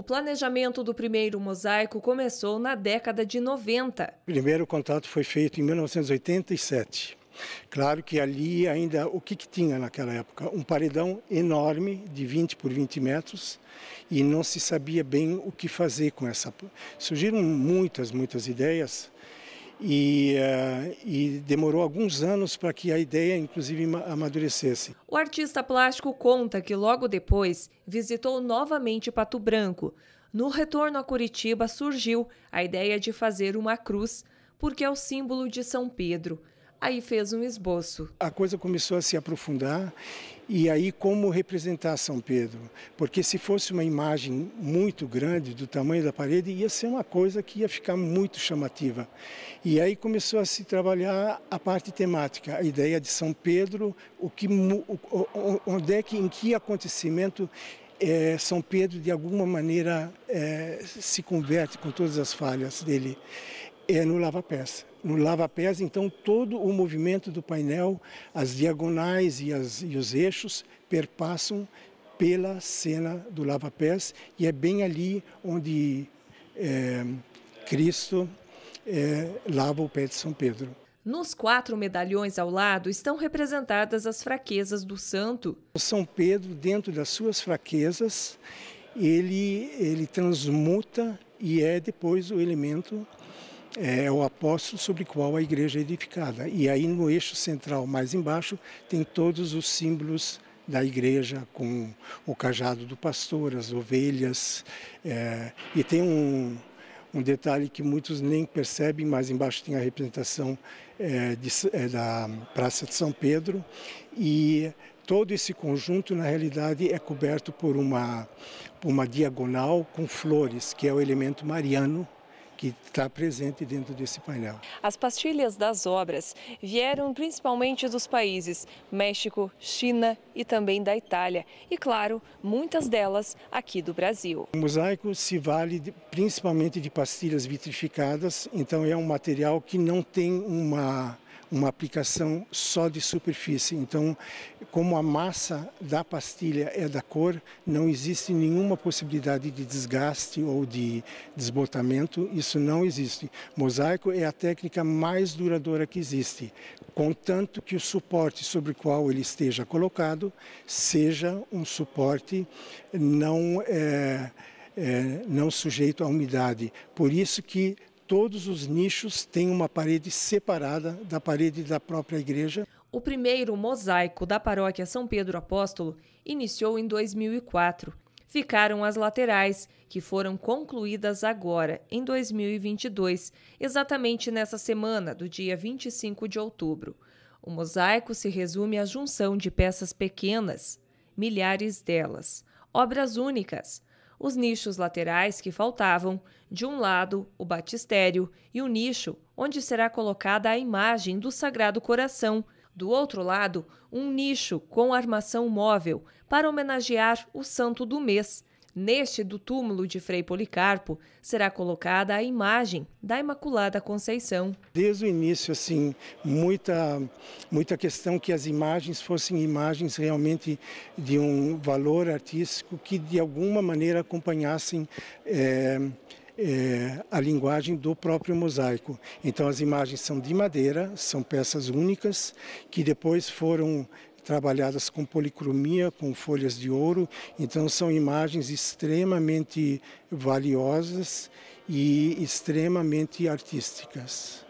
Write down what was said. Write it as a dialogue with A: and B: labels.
A: O planejamento do primeiro mosaico começou na década de 90.
B: O primeiro contato foi feito em 1987. Claro que ali ainda, o que, que tinha naquela época? Um paredão enorme de 20 por 20 metros e não se sabia bem o que fazer com essa. Surgiram muitas, muitas ideias e, uh, e, demorou alguns anos para que a ideia, inclusive, amadurecesse.
A: O artista plástico conta que logo depois visitou novamente Pato Branco. No retorno a Curitiba surgiu a ideia de fazer uma cruz, porque é o símbolo de São Pedro aí fez um esboço.
B: A coisa começou a se aprofundar e aí como representar São Pedro? Porque se fosse uma imagem muito grande do tamanho da parede, ia ser uma coisa que ia ficar muito chamativa. E aí começou a se trabalhar a parte temática, a ideia de São Pedro, o que, onde é que, em que acontecimento é, São Pedro de alguma maneira é, se converte com todas as falhas dele. É no lava-pés. No lava-pés, então, todo o movimento do painel, as diagonais e, as, e os eixos perpassam pela cena do lava-pés e é bem ali onde é, Cristo é, lava o pé de São Pedro.
A: Nos quatro medalhões ao lado estão representadas as fraquezas do santo.
B: São Pedro, dentro das suas fraquezas, ele, ele transmuta e é depois o elemento é, é o apóstolo sobre o qual a igreja é edificada. E aí no eixo central, mais embaixo, tem todos os símbolos da igreja, com o cajado do pastor, as ovelhas. É, e tem um, um detalhe que muitos nem percebem, mas embaixo tem a representação é, de, é, da Praça de São Pedro. E todo esse conjunto, na realidade, é coberto por uma, por uma diagonal com flores, que é o elemento mariano que está presente dentro desse painel.
A: As pastilhas das obras vieram principalmente dos países México, China e também da Itália. E claro, muitas delas aqui do Brasil.
B: O mosaico se vale de, principalmente de pastilhas vitrificadas, então é um material que não tem uma uma aplicação só de superfície. Então, como a massa da pastilha é da cor, não existe nenhuma possibilidade de desgaste ou de desbotamento, isso não existe. Mosaico é a técnica mais duradoura que existe, contanto que o suporte sobre o qual ele esteja colocado seja um suporte não. É, é, não sujeito à umidade. Por isso que todos os nichos têm uma parede separada da parede da própria igreja.
A: O primeiro mosaico da paróquia São Pedro Apóstolo iniciou em 2004. Ficaram as laterais, que foram concluídas agora, em 2022, exatamente nessa semana, do dia 25 de outubro. O mosaico se resume à junção de peças pequenas, milhares delas, obras únicas os nichos laterais que faltavam, de um lado o batistério e o nicho onde será colocada a imagem do Sagrado Coração, do outro lado, um nicho com armação móvel para homenagear o santo do mês, Neste do túmulo de Frei Policarpo será colocada a imagem da Imaculada Conceição.
B: Desde o início, assim, muita, muita questão que as imagens fossem imagens realmente de um valor artístico que de alguma maneira acompanhassem. É, é, a linguagem do próprio mosaico. Então, as imagens são de madeira, são peças únicas que depois foram trabalhadas com policromia, com folhas de ouro. Então, são imagens extremamente valiosas e extremamente artísticas.